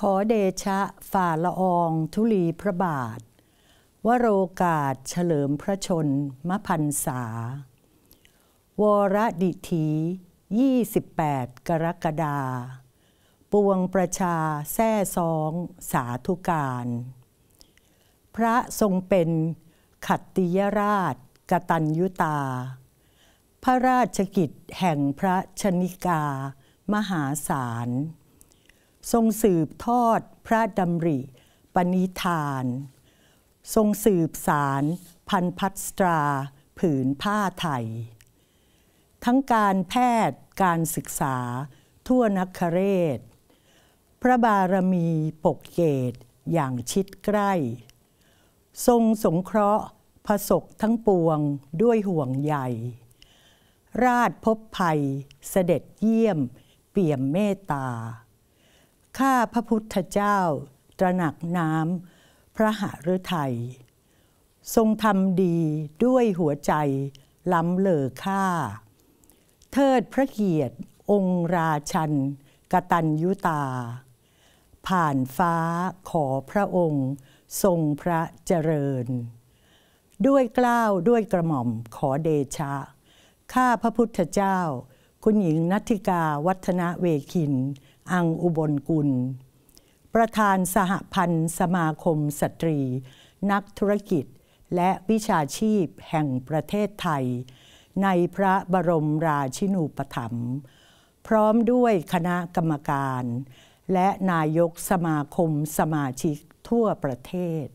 ขอเดชะฝ่าละอองทุลีพระบาท วโรกาสเฉลิมพระชนมพันษาวรดิถี28กรกฎาปวงประชาแท่ซองสาธุการ พระทรงเป็นขัตติยราช กตัญยุตา พระราชกิจแห่งพระชนิกามหาศาลทรงสืบทอดพระดำริ ปณิธาน ทรงสืบสารพันพัสตรา ผืนผ้าไทย ทั้งการแพทย์การศึกษาทั่วนักเรศ พระบารมีปกเกตอย่างชิดใกล้ ทรงสงเคราะห์ผสกทั้งปวงด้วยห่วงใหญ่ ราชพบภัยเสด็จเยี่ยม เปี่ยมเมตตาข้าพระพุทธเจ้า ตระหนักน้ำพระหฤทัยทรงทำดีด้วยหัวใจล้ำเลอค่า เทิดพระเกียรติ องค์ราชันกตัญยุตา ผ่านฟ้าขอพระองค์ ทรงพระเจริญ ด้วยกล้าวด้วยกระหม่อมขอเดชะ ข้าพระพุทธเจ้าคุณหญิงนัติกาวัฒนเวคินอังอุบลกุล ประธานสหพันธ์สมาคมสตรี นักธุรกิจและวิชาชีพแห่งประเทศไทย ในพระบรมราชินูปถัมภ์พร้อมด้วยคณะกรรมการ และนายกสมาคมสมาชิกทั่วประเทศ